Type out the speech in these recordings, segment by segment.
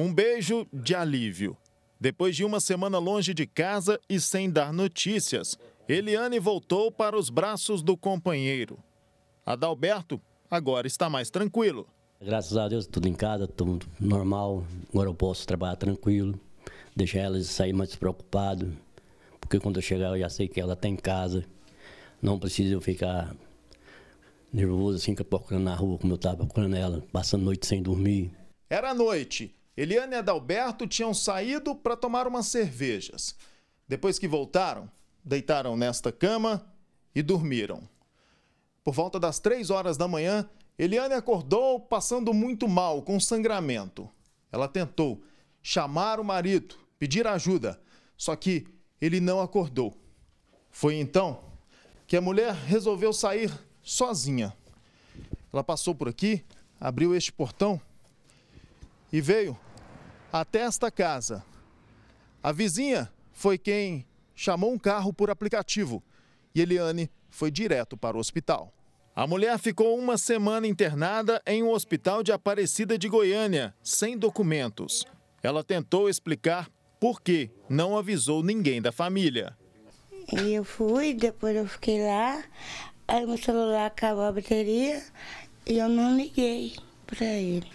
Um beijo de alívio. Depois de uma semana longe de casa e sem dar notícias, Eliane voltou para os braços do companheiro. Adalberto agora está mais tranquilo. Graças a Deus, tudo em casa, tudo normal. Agora eu posso trabalhar tranquilo, deixar ela sair mais preocupada, porque quando eu chegar eu já sei que ela está em casa. Não preciso eu ficar nervoso assim, procurando na rua como eu estava procurando ela, passando noite sem dormir. Era noite Eliane e Adalberto tinham saído para tomar umas cervejas. Depois que voltaram, deitaram nesta cama e dormiram. Por volta das três horas da manhã, Eliane acordou passando muito mal, com sangramento. Ela tentou chamar o marido, pedir ajuda, só que ele não acordou. Foi então que a mulher resolveu sair sozinha. Ela passou por aqui, abriu este portão e veio até esta casa. A vizinha foi quem chamou um carro por aplicativo e Eliane foi direto para o hospital. A mulher ficou uma semana internada em um hospital de Aparecida de Goiânia, sem documentos. Ela tentou explicar por que não avisou ninguém da família. eu fui, depois eu fiquei lá, aí meu celular acabou a bateria e eu não liguei para ele.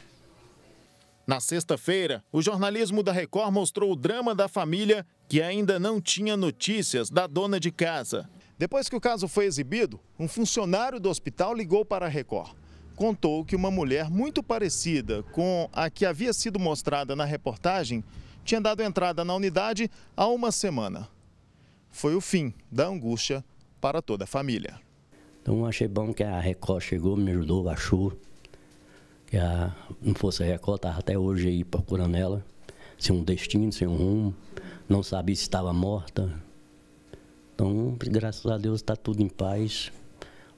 Na sexta-feira, o jornalismo da Record mostrou o drama da família que ainda não tinha notícias da dona de casa. Depois que o caso foi exibido, um funcionário do hospital ligou para a Record. Contou que uma mulher muito parecida com a que havia sido mostrada na reportagem tinha dado entrada na unidade há uma semana. Foi o fim da angústia para toda a família. Então achei bom que a Record chegou, me ajudou, achou que a, não fosse a Record, estava até hoje aí procurando ela, sem um destino, sem um rumo, não sabia se estava morta. Então, graças a Deus, está tudo em paz,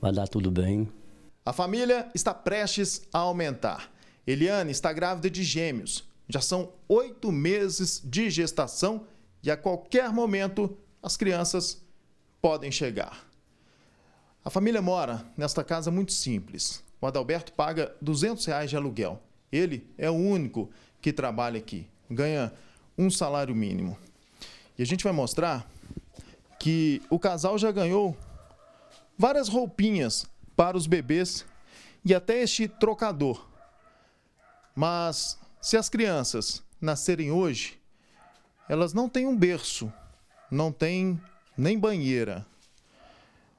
vai dar tudo bem. A família está prestes a aumentar. Eliane está grávida de gêmeos. Já são oito meses de gestação e a qualquer momento as crianças podem chegar. A família mora nesta casa muito simples. Adalberto paga R$ 200 reais de aluguel. Ele é o único que trabalha aqui, ganha um salário mínimo. E a gente vai mostrar que o casal já ganhou várias roupinhas para os bebês e até este trocador. Mas se as crianças nascerem hoje, elas não têm um berço, não têm nem banheira.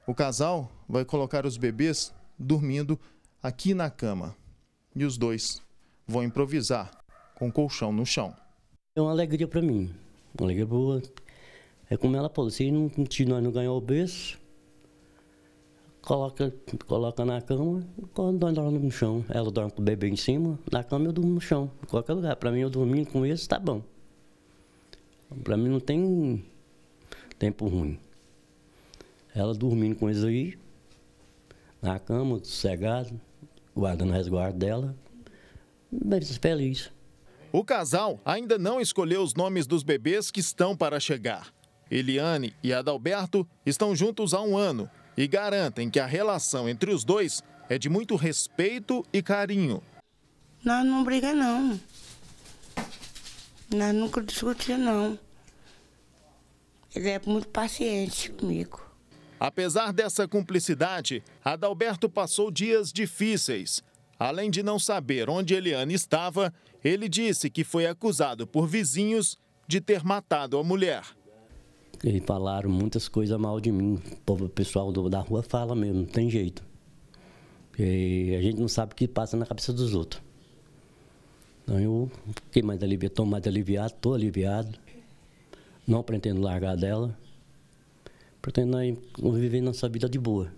O casal vai colocar os bebês dormindo aqui na cama. E os dois vão improvisar com colchão no chão. É uma alegria para mim, uma alegria boa. É como ela falou, se, não, nós não ganhar o berço, coloca, coloca na cama, nós no chão. Ela dorme com o bebê em cima, na cama eu durmo no chão, em qualquer lugar. Para mim, eu dormindo com eles, tá bom. Para mim não tem tempo ruim. Ela dormindo com eles aí, na cama, sossegado, guarda no resguardo dela, mas feliz. O casal ainda não escolheu os nomes dos bebês que estão para chegar. Eliane e Adalberto estão juntos há um ano e garantem que a relação entre os dois é de muito respeito e carinho. Nós não brigamos, não. Nós nunca discutimos, não. Ele é muito paciente comigo. Apesar dessa cumplicidade, Adalberto passou dias difíceis. Além de não saber onde Eliane estava, ele disse que foi acusado por vizinhos de ter matado a mulher. E falaram muitas coisas mal de mim. O pessoal da rua fala mesmo, não tem jeito. E a gente não sabe o que passa na cabeça dos outros. Então eu fiquei mais aliviado, estou mais aliviado, estou aliviado. Não pretendo largar dela pretendem viver nossa vida de boa.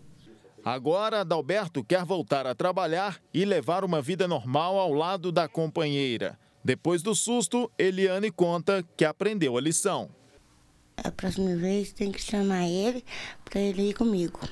Agora, Adalberto quer voltar a trabalhar e levar uma vida normal ao lado da companheira. Depois do susto, Eliane conta que aprendeu a lição. A próxima vez tem que chamar ele para ele ir comigo.